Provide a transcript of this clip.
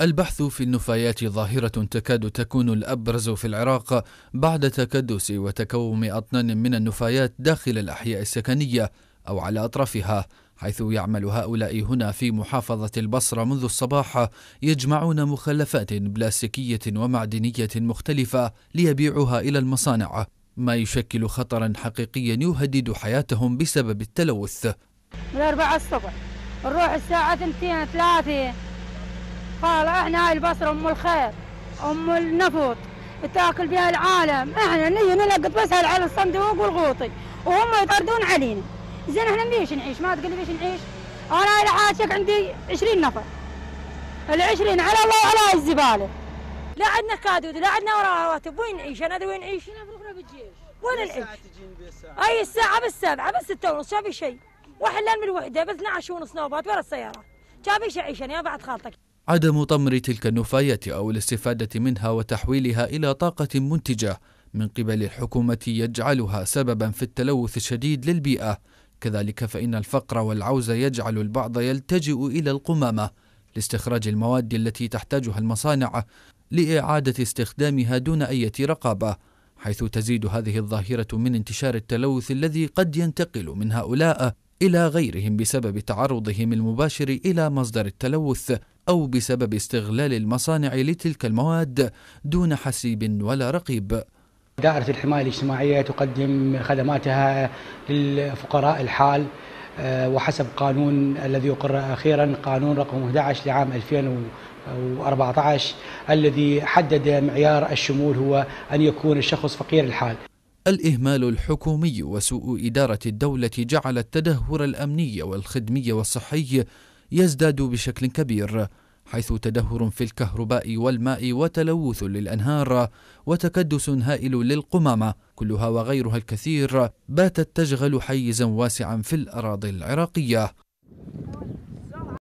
البحث في النفايات ظاهرة تكاد تكون الأبرز في العراق بعد تكدس وتكوم أطنان من النفايات داخل الأحياء السكنية أو على أطرافها حيث يعمل هؤلاء هنا في محافظة البصرة منذ الصباح يجمعون مخلفات بلاستيكية ومعدنية مختلفة ليبيعوها إلى المصانع ما يشكل خطرا حقيقيا يهدد حياتهم بسبب التلوث من أربعة الصبح نروح الساعة 2 3 قال احنا هاي البصره ام الخير ام النفط تاكل بها العالم احنا نجي نلقط بس على الصندوق والغوطي وهم يطردون علينا زين احنا بيش نعيش ما تقول بيش نعيش انا الى حاشك عندي 20 نفر ال 20 على الله وعلى الزباله لا عندنا كادود لا عندنا رواتب وين نعيش انا ادري وين نعيش؟ بالجيش وين نعيش؟ اي الساعه بالسبعه بس ستة ونص شافي شيء واحنا من الوحده بس 12 ونص نوبات ورا السياره شافي شيء عيش انا بعد خالتك عدم طمر تلك النفايات أو الاستفادة منها وتحويلها إلى طاقة منتجة من قبل الحكومة يجعلها سببا في التلوث الشديد للبيئة كذلك فإن الفقر والعوز يجعل البعض يلتجئ إلى القمامة لاستخراج المواد التي تحتاجها المصانع لإعادة استخدامها دون أي رقابة حيث تزيد هذه الظاهرة من انتشار التلوث الذي قد ينتقل من هؤلاء إلى غيرهم بسبب تعرضهم المباشر إلى مصدر التلوث أو بسبب استغلال المصانع لتلك المواد دون حسيب ولا رقيب دائرة الحماية الاجتماعية تقدم خدماتها للفقراء الحال آه، وحسب قانون الذي أقر أخيرا قانون رقم 11 لعام 2014 الذي حدد معيار الشمول هو أن يكون الشخص فقير الحال الإهمال الحكومي وسوء إدارة الدولة جعل التدهور الأمني والخدمي والصحي يزداد بشكل كبير حيث تدهور في الكهرباء والماء وتلوث للانهار وتكدس هائل للقمامه كلها وغيرها الكثير باتت تشغل حيزا واسعا في الاراضي العراقيه